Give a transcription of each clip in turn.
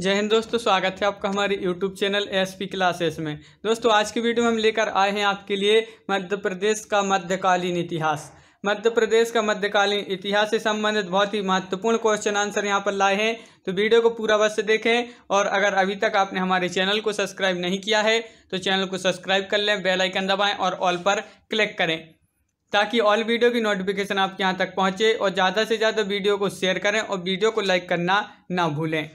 जय हिंद दोस्तों स्वागत है आपका हमारे YouTube channel S P classes में दोस्तों आज की वीडियो हम लेकर आए हैं आपके लिए मध्य प्रदेश का मध्यकालीन इतिहास मध्य प्रदेश का मध्यकालीन इतिहास से संबंधित बहुत ही महत्वपूर्ण क्वेश्चन आंसर यहाँ पर लाए हैं तो वीडियो को पूरा अवश्य देखें और अगर अभी तक आपने हमारे चैनल को सब्सक्राइब नहीं किया है तो चैनल को सब्सक्राइब कर लें बेलाइकन दबाएँ और ऑल पर क्लिक करें ताकि ऑल वीडियो की नोटिफिकेशन आपके यहाँ तक पहुँचे और ज़्यादा से ज़्यादा वीडियो को शेयर करें और वीडियो को लाइक करना ना भूलें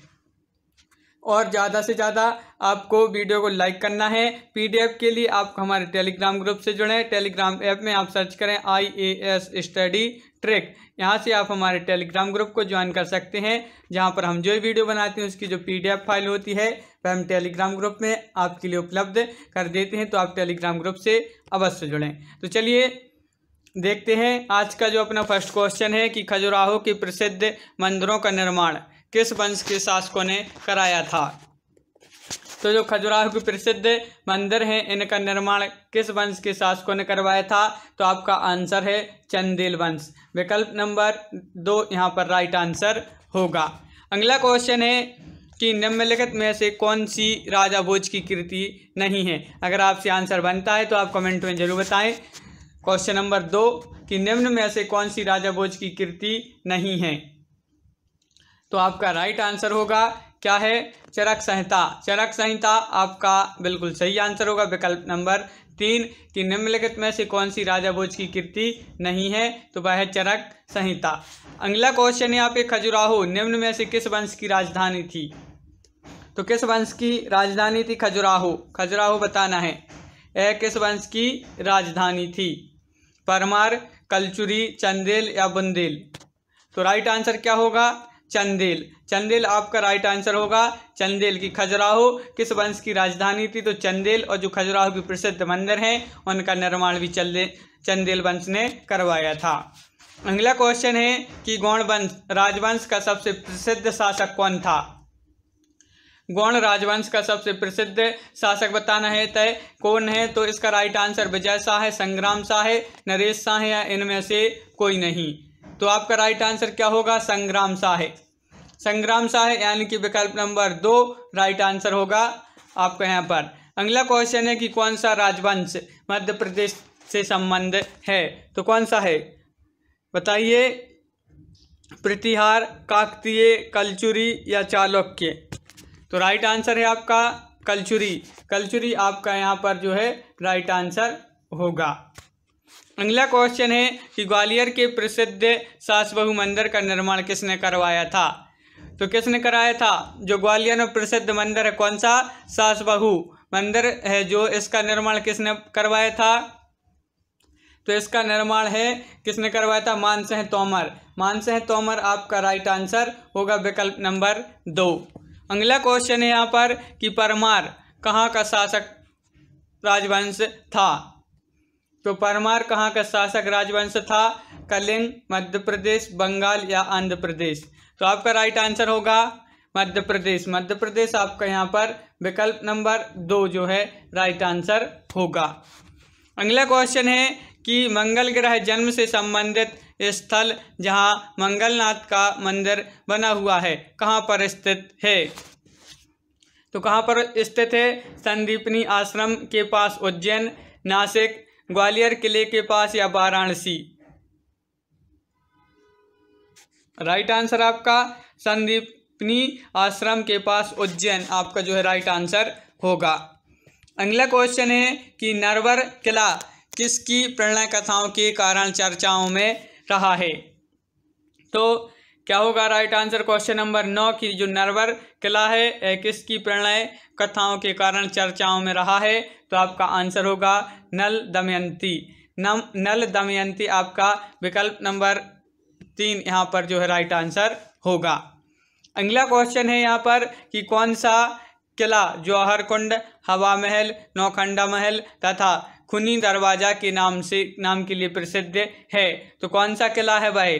और ज़्यादा से ज़्यादा आपको वीडियो को लाइक करना है पीडीएफ के लिए आप हमारे टेलीग्राम ग्रुप से जुड़ें टेलीग्राम ऐप में आप सर्च करें I A S study trick यहाँ से आप हमारे टेलीग्राम ग्रुप को ज्वाइन कर सकते हैं जहाँ पर हम जो वीडियो बनाते हैं उसकी जो पीडीएफ फाइल होती है वह हम टेलीग्राम ग्रुप में आपके लिए उपलब्ध कर देते हैं तो आप टेलीग्राम ग्रुप से अवश्य जुड़ें तो चलिए देखते हैं आज का जो अपना फर्स्ट क्वेश्चन है कि खजुराहो के प्रसिद्ध मंदिरों का निर्माण किस वंश के शासकों ने कराया था तो जो खजुराहो के प्रसिद्ध मंदिर हैं इनका निर्माण किस वंश के शासकों ने करवाया था तो आपका आंसर है चंदेल वंश विकल्प नंबर दो यहाँ पर राइट आंसर होगा अगला क्वेश्चन है कि निम्नलिखित में से कौन सी राजा भोज की कृति नहीं है अगर आपसे आंसर बनता है तो आप कमेंट में जरूर बताएं क्वेश्चन नंबर दो कि निम्न में से कौन सी राजा भोज की कृति नहीं है तो आपका राइट आंसर होगा क्या है चरक संहिता चरक संहिता आपका बिल्कुल सही आंसर होगा विकल्प नंबर तीन कि निम्नलिखित में से कौन सी राजा भोज की कृति नहीं है तो वह है चरक संहिता अगला क्वेश्चन है यहाँ पे खजुराहो निम्न में से किस वंश की राजधानी थी तो किस वंश की राजधानी थी खजुराहो खजुराहो बताना है यह किस वंश की राजधानी थी परमार कलचुरी चंदेल या बुंदेल तो राइट आंसर क्या होगा चंदेल चंदेल आपका राइट आंसर होगा चंदेल की खजुराहो किस वंश की राजधानी थी तो चंदेल और जो खजुराहो की प्रसिद्ध मंदिर हैं उनका निर्माण भी चंदे चंदेल वंश ने करवाया था अगला क्वेश्चन है कि गौण वंश राजवंश का सबसे प्रसिद्ध शासक कौन था गौण राजवंश का सबसे प्रसिद्ध शासक बताना है तय कौन है तो इसका राइट आंसर विजय शाह है संग्राम शाह है नरेश शाह है या इनमें से कोई नहीं तो आपका राइट आंसर क्या होगा संग्राम शाह संग्राम शाह यानी कि विकल्प नंबर दो राइट आंसर होगा आपका यहाँ पर अगला क्वेश्चन है कि कौन सा राजवंश मध्य प्रदेश से संबंध है तो कौन सा है बताइए प्रतिहार काकतीय कलचुरी या चालुक्य तो राइट आंसर है आपका कलचुरी कलचुरी आपका यहाँ पर जो है राइट आंसर होगा अगला क्वेश्चन है कि ग्वालियर के प्रसिद्ध सास बहु मंदिर का निर्माण किसने करवाया था तो किसने कराया था जो ग्वालियर में प्रसिद्ध मंदिर है कौन सा सास बहु मंदिर है जो इसका निर्माण किसने करवाया था तो इसका निर्माण है किसने करवाया था मानसह तोमर मानसह तोमर आपका राइट आंसर होगा विकल्प नंबर दो अगला क्वेश्चन है यहाँ पर कि परमार कहाँ का शासक राजवंश था तो परमार कहाँ का शासक राजवंश था कलिंग मध्य प्रदेश बंगाल या आंध्र प्रदेश तो आपका राइट आंसर होगा मध्य प्रदेश मध्य प्रदेश आपका यहाँ पर विकल्प नंबर दो जो है राइट आंसर होगा अगला क्वेश्चन है कि मंगल ग्रह जन्म से संबंधित स्थल जहाँ मंगलनाथ का मंदिर बना हुआ है कहाँ पर स्थित है तो कहाँ पर स्थित है संदीपनी आश्रम के पास उज्जैन नासिक ग्वालियर किले के पास या वाराणसी राइट आंसर आपका संदीपनी आश्रम के पास उज्जैन आपका जो है राइट आंसर होगा अगला क्वेश्चन है कि नरवर किला किसकी प्रेरणा कथाओं के कारण चर्चाओं में रहा है तो क्या होगा राइट आंसर क्वेश्चन नंबर नौ की जो नरवर किला है किसकी प्रणय कथाओं के कारण चर्चाओं में रहा है तो आपका आंसर होगा नल दमयंती नम नल दमयंती आपका विकल्प नंबर तीन यहाँ पर जो है राइट आंसर होगा अगला क्वेश्चन है यहाँ पर कि कौन सा किला जौहर कुंड हवा महल नौखंडा महल तथा खुनी दरवाज़ा के नाम से नाम के लिए प्रसिद्ध है तो कौन सा किला है भाई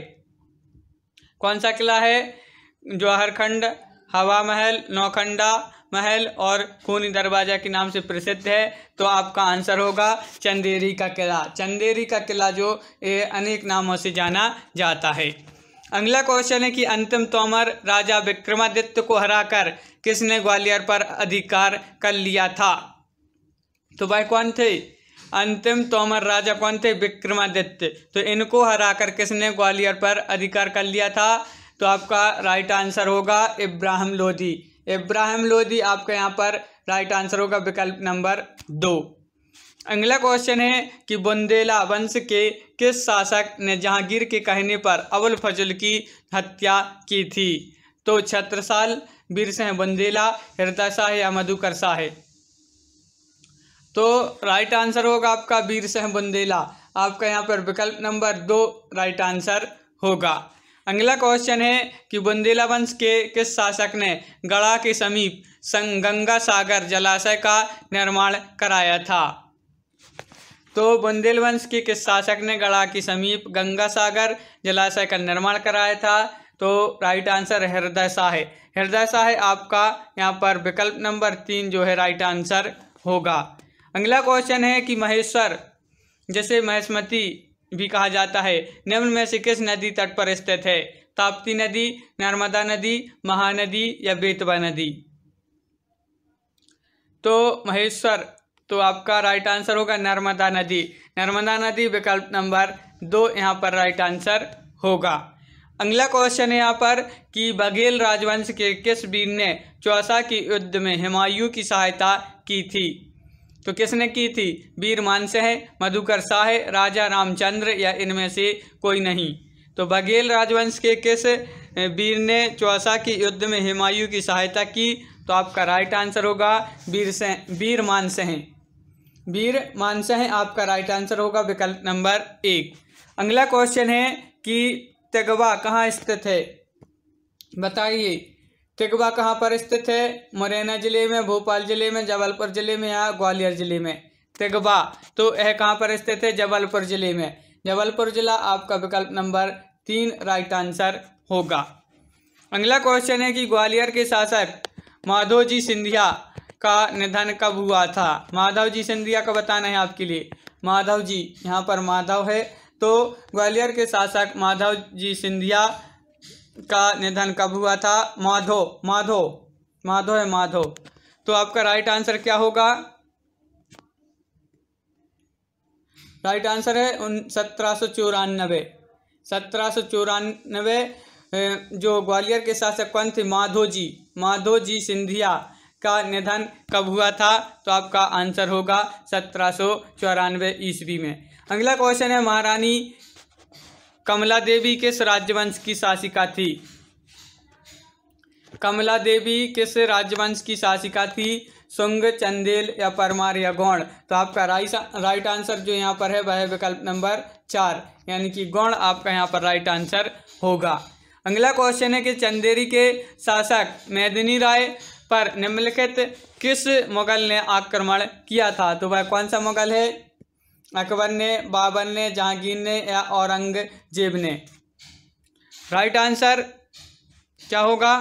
कौन सा किला है जवाहरखंड हवा महल नौखंडा महल और खूनी दरवाजा के नाम से प्रसिद्ध है तो आपका आंसर होगा चंदेरी का किला चंदेरी का किला जो अनेक नामों से जाना जाता है अगला क्वेश्चन है कि अंतिम तोमर राजा विक्रमादित्य को हराकर किसने ग्वालियर पर अधिकार कर लिया था तो भाई कौन थे अंतिम तोमर राजा कौन थे विक्रमादित्य तो इनको हराकर किसने ग्वालियर पर अधिकार कर लिया था तो आपका राइट आंसर होगा इब्राहिम लोधी इब्राहिम लोधी आपके यहाँ पर राइट आंसर होगा विकल्प नंबर दो अगला क्वेश्चन है कि बुंदेला वंश के किस शासक ने जहांगीर के कहने पर अबुल फजल की हत्या की थी तो छत्रसाल बीर बुंदेला हृदय शाह या मधुकर शाह तो राइट आंसर होगा आपका वीर सिंह बुंदेला आपका यहाँ पर विकल्प नंबर दो राइट आंसर होगा अगला क्वेश्चन है कि बुंदेला वंश के किस शासक ने गढ़ा के समीप गंगा सागर जलाशय का निर्माण कराया था तो बुंदेल वंश के किस शासक ने गढ़ा के समीप गंगा सागर जलाशय का निर्माण कराया था तो राइट आंसर हृदय शाह हृदय शाह आपका यहाँ पर विकल्प नंबर तीन जो है राइट आंसर होगा अगला क्वेश्चन है कि महेश्वर जैसे महेशमती भी कहा जाता है निम्न में से किस नदी तट पर स्थित है ताप्ती नदी नर्मदा नदी महानदी या बेतवा नदी तो महेश्वर तो आपका राइट आंसर होगा नर्मदा नदी नर्मदा नदी विकल्प नंबर दो यहाँ पर राइट आंसर होगा अगला क्वेश्चन है यहाँ पर कि बघेल राजवंश के किस वीर ने चौसा के युद्ध में हिमायू की सहायता की थी तो किसने की थी वीर मानसह मधुकर शाह राजा रामचंद्र या इनमें से कोई नहीं तो बघेल राजवंश के किस वीर ने चौसा के युद्ध में हिमायू की सहायता की तो आपका राइट आंसर होगा वीर से वीर मानसह वीर मानसह आपका राइट आंसर होगा विकल्प नंबर एक अगला क्वेश्चन है कि तगवा कहाँ स्थित है बताइए तिगवा कहाँ पर स्थित है मुरैना जिले में भोपाल जिले में जबलपुर जिले में या ग्वालियर जिले में तिगवा तो यह कहाँ पर स्थित है जबलपुर जिले में जबलपुर जिला आपका विकल्प नंबर तीन राइट आंसर होगा अगला क्वेश्चन है कि ग्वालियर के शासक माधव जी सिंधिया का निधन कब हुआ था माधव जी सिंधिया का बताना है आपके लिए माधव जी यहाँ पर माधव है तो ग्वालियर के शासक माधव जी सिंधिया का निधन कब हुआ था माधो माधो माधो है माधो तो आपका राइट आंसर क्या होगा राइट आंसर है उन सत्रह सौ चौरानबे सत्रह सौ चौरानबे जो ग्वालियर के शासक कौन थे माधो जी माधो जी सिंधिया का निधन कब हुआ था तो आपका आंसर होगा सत्रह सौ चौरानवे ईस्वी में अगला क्वेश्चन है महारानी कमला देवी किस राज्यवंश की शासिका थी कमला देवी किस राज्यवंश की शासिका थी सुंग चंदेल या परमार या गौण तो आपका राइट राइट आंसर जो यहाँ पर है वह विकल्प नंबर चार यानी कि गौण आपका यहाँ पर राइट आंसर होगा अगला क्वेश्चन है कि चंदेरी के शासक मेदिनी राय पर निम्नलिखित किस मुगल ने आक्रमण किया था तो वह कौन सा मुगल है अकबर ने बाबर ने जहांगीर ने या औरंगजेब ने राइट आंसर क्या होगा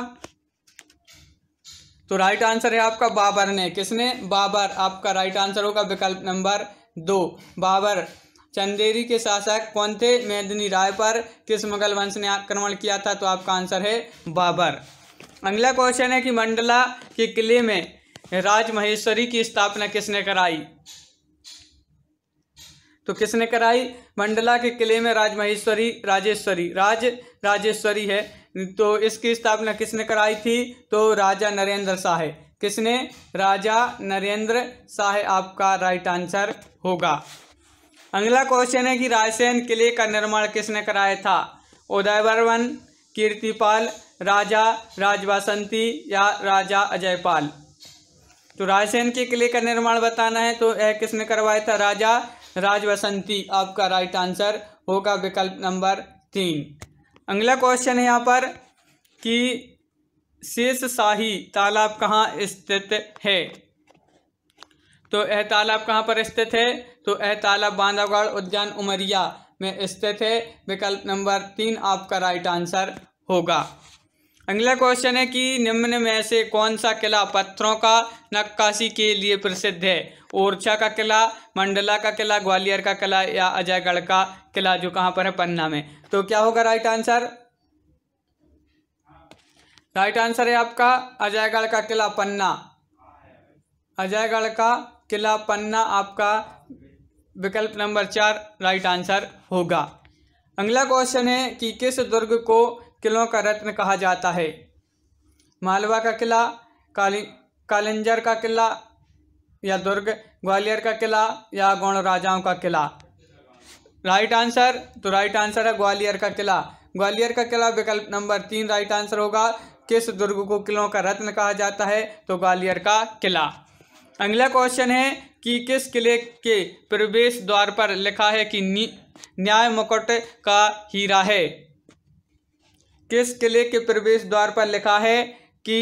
तो राइट आंसर है आपका बाबर ने किसने बाबर आपका राइट आंसर होगा विकल्प नंबर दो बाबर चंदेरी के शासक कौन थे मेदनी राय पर किस मुगल वंश ने आक्रमण किया था तो आपका आंसर है बाबर अगला क्वेश्चन है कि मंडला के किले में राजमहेश्वरी की स्थापना किसने कराई तो किसने कराई मंडला के किले में राजमहेश्वरी राजेश्वरी राज राजेश्वरी है तो इसकी स्थापना किसने कराई थी तो राजा नरेंद्र शाह किसने राजा नरेंद्र शाह आपका राइट आंसर होगा अगला क्वेश्चन है कि रायसेन किले का निर्माण किसने कराया था उदयवर्मन कीर्तिपाल राजा राजवासंती या राजा अजयपाल तो रायसेन के किले का निर्माण बताना है तो यह किसने करवाया था राजा राजवसंती आपका राइट आंसर होगा विकल्प नंबर तीन अगला क्वेश्चन है यहाँ पर कि शेष शाही तालाब कहाँ स्थित है तो यह तालाब कहाँ पर स्थित है तो यह तालाब बांधवगढ़ उद्यान उमरिया में स्थित है विकल्प नंबर तीन आपका राइट आंसर होगा अगला क्वेश्चन है कि निम्न में से कौन सा किला पत्थरों का नक्काशी के लिए प्रसिद्ध है ओरछा का किला मंडला का किला ग्वालियर का किला या अजयगढ़ का किला जो कहां पर है पन्ना में तो क्या होगा राइट आंसर राइट आंसर है आपका अजयगढ़ का किला पन्ना अजयगढ़ का किला पन्ना आपका विकल्प नंबर चार राइट आंसर होगा अगला क्वेश्चन है कि किस दुर्ग को किलों का रत्न कहा जाता है मालवा का किला काली कालिंजर का किला या दुर्ग ग्वालियर का किला या गौण राजाओं का किला राइट आंसर तो राइट आंसर है ग्वालियर का किला ग्वालियर का किला विकल्प नंबर तीन राइट आंसर होगा किस दुर्ग को किलों का रत्न कहा जाता है तो ग्वालियर का किला अगला क्वेश्चन है कि किस किले के प्रवेश द्वार पर लिखा है कि न्याय मुकुट का हीरा है किस किले के प्रवेश द्वार पर लिखा है कि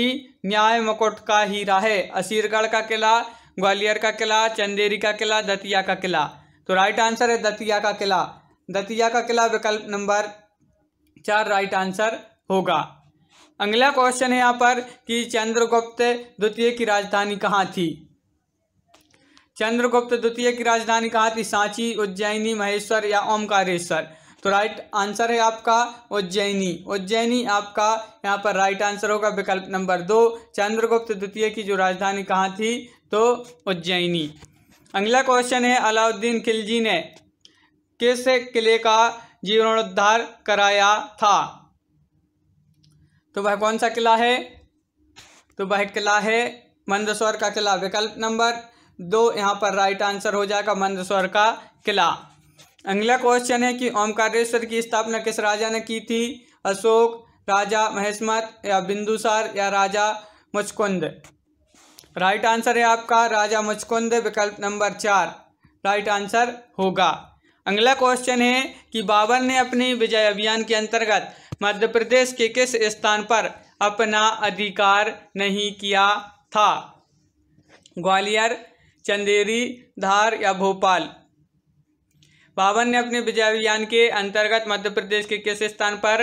न्याय मुकुट का हीरा है असीरगढ़ का किला ग्वालियर का किला चंदेरी का किला दतिया का किला तो राइट आंसर है दतिया का किला दतिया का किला विकल्प नंबर चार राइट आंसर होगा अगला क्वेश्चन है यहाँ पर कि चंद्रगुप्त द्वितीय की राजधानी कहाँ थी चंद्रगुप्त द्वितीय की राजधानी कहाँ थी सांची उज्जैनी महेश्वर या ओमकारेश्वर तो राइट आंसर है आपका उज्जैनी उज्जैनी आपका यहाँ पर राइट आंसर होगा विकल्प नंबर दो चंद्रगुप्त द्वितीय की जो राजधानी कहाँ थी तो उज्जैनी अगला क्वेश्चन है अलाउद्दीन खिलजी ने किस किले का जीर्णोद्धार कराया था तो वह कौन सा किला है तो वह किला है मंदसौर का किला विकल्प नंबर दो यहाँ पर राइट आंसर हो जाएगा मंदसौर का किला अगला क्वेश्चन है कि ओमकारेश्वर की स्थापना किस राजा ने की थी अशोक राजा महेशमत या बिंदुसार या राजा मुचकुंद राइट आंसर है आपका राजा मुचकुंद विकल्प नंबर चार राइट आंसर होगा अगला क्वेश्चन है कि बाबर ने अपने विजय अभियान के अंतर्गत मध्य प्रदेश के किस स्थान पर अपना अधिकार नहीं किया था ग्वालियर चंदेरी धार या भोपाल बावन ने अपने विजय अभियान के अंतर्गत मध्य प्रदेश के किस स्थान पर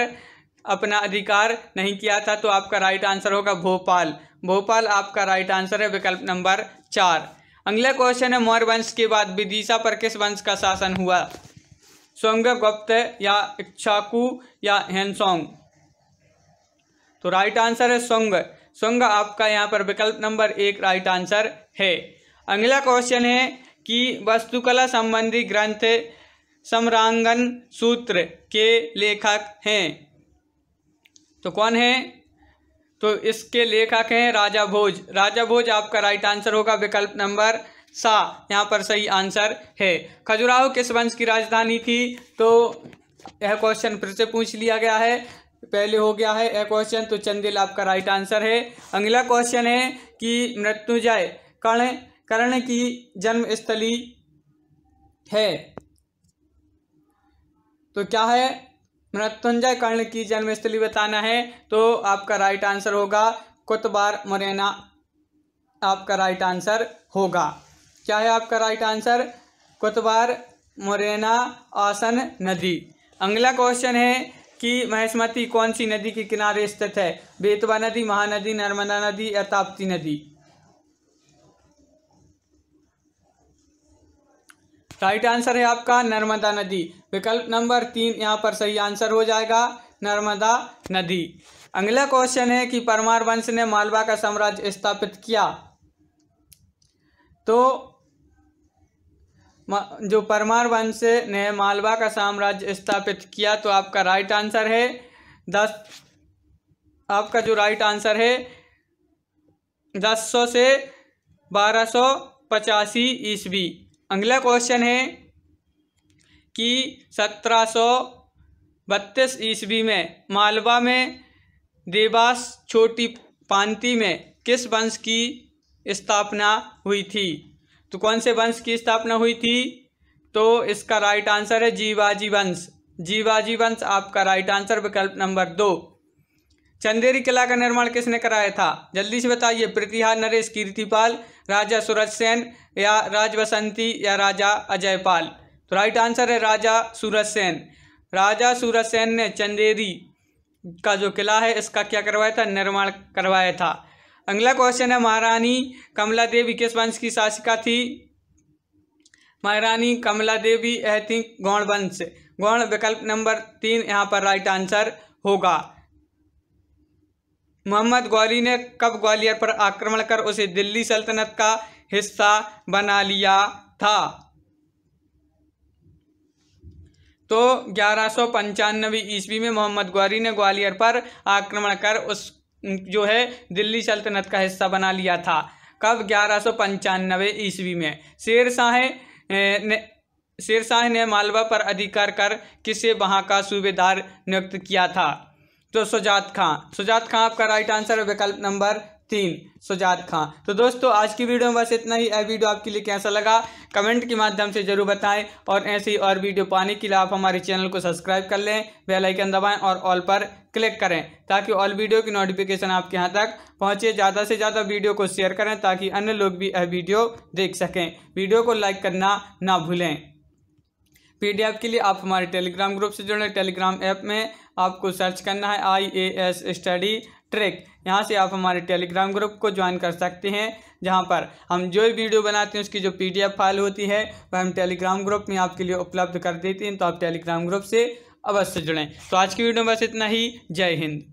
अपना अधिकार नहीं किया था तो आपका राइट आंसर होगा भोपाल भोपाल आपका राइट आंसर है विकल्प नंबर चार अगला क्वेश्चन है मौर्य वंश के बाद विदिशा पर किस वंश का शासन हुआ स्वयं गुप्त या इच्छाकू या हेनसोंग तो राइट आंसर है सोंग सोंग आपका यहाँ पर विकल्प नंबर एक राइट आंसर है अगला क्वेश्चन है कि वस्तुकला संबंधी ग्रंथ समरांगन सूत्र के लेखक हैं तो कौन है तो इसके लेखक हैं राजा भोज राजा भोज आपका राइट आंसर होगा विकल्प नंबर सा यहाँ पर सही आंसर है खजुराहो किस वंश की राजधानी थी तो यह क्वेश्चन फिर से पूछ लिया गया है पहले हो गया है यह क्वेश्चन तो चंदेल आपका राइट आंसर है अगला क्वेश्चन है कि मृत्युजय कर्ण कर्ण की जन्मस्थली है तो क्या है मृत्युंजय कर्ण की जन्मस्थली बताना है तो आपका राइट आंसर होगा कुतबार मुरैना आपका राइट आंसर होगा क्या है आपका राइट आंसर कुतबार मुरैना आसन नदी अगला क्वेश्चन है कि महेशमती कौन सी नदी के किनारे स्थित है बेतवा नदी महानदी नर्मदा नदी या ताप्ती नदी राइट आंसर है आपका नर्मदा नदी विकल्प नंबर तीन यहाँ पर सही आंसर हो जाएगा नर्मदा नदी अगला क्वेश्चन है कि परमार वंश ने मालवा का साम्राज्य स्थापित किया तो जो परमार वंश ने मालवा का साम्राज्य स्थापित किया तो आपका राइट आंसर है दस आपका जो राइट आंसर है दस सौ से बारह सौ पचासी ईस्वी अगला क्वेश्चन है कि सत्रह सौ बत्तीस ईस्वी में मालवा में देवास छोटी पांती में किस वंश की स्थापना हुई थी तो कौन से वंश की स्थापना हुई थी तो इसका राइट आंसर है जीवाजी वंश जीवाजी वंश आपका राइट आंसर विकल्प नंबर दो चंदेरी किला का निर्माण किसने कराया था जल्दी से बताइए प्रतिहार नरेश कीर्तिपाल राजा सूरज सेन या राज बसंती या राजा अजयपाल तो राइट आंसर है राजा सूरज सेन राजा सूरज सेन ने चंदेरी का जो किला है इसका क्या करवाया था निर्माण करवाया था अगला क्वेश्चन है महारानी कमला देवी किस वंश की शासिका थी महारानी कमला देवी यह गौण वंश गौण विकल्प नंबर तीन यहाँ पर राइट आंसर होगा मोहम्मद गौरी ने कब ग्वालियर पर आक्रमण कर उसे दिल्ली सल्तनत का हिस्सा बना लिया था तो ग्यारह सौ पंचानवे ईस्वी में मोहम्मद गौरी ने ग्वालियर पर आक्रमण कर उस जो है दिल्ली सल्तनत का हिस्सा बना लिया था कब ग्यारह सौ पंचानवे ईस्वी में शेर शाह ने शेर शाह ने मालवा पर अधिकार कर किसे वहाँ का सूबेदार नियुक्त किया था तो सुजात खां सुजात खां आपका राइट आंसर है विकल्प नंबर तीन सुजात खां तो दोस्तों आज की वीडियो में बस इतना ही यह वीडियो आपके लिए कैसा लगा कमेंट के माध्यम से जरूर बताएं और ऐसी और वीडियो पाने के लिए आप हमारे चैनल को सब्सक्राइब कर लें बेल आइकन दबाएं और ऑल पर क्लिक करें ताकि ऑल वीडियो की नोटिफिकेशन आपके यहाँ तक पहुँचे ज़्यादा से ज़्यादा वीडियो को शेयर करें ताकि अन्य लोग भी यह वीडियो देख सकें वीडियो को लाइक करना ना भूलें एफ के लिए आप हमारे टेलीग्राम ग्रुप से जुड़ें टेलीग्राम ऐप में आपको सर्च करना है I A S study trick यहाँ से आप हमारे टेलीग्राम ग्रुप को ज्वाइन कर सकते हैं जहाँ पर हम जो भी वीडियो बनाते हैं उसकी जो पीडीएफ फाइल होती है वह हम टेलीग्राम ग्रुप में आपके लिए उपलब्ध कर देते हैं तो आप टेलीग्राम ग्रुप से अवश्य जुड़ें तो आज की वीडियो में बस इतना ही जय हिंद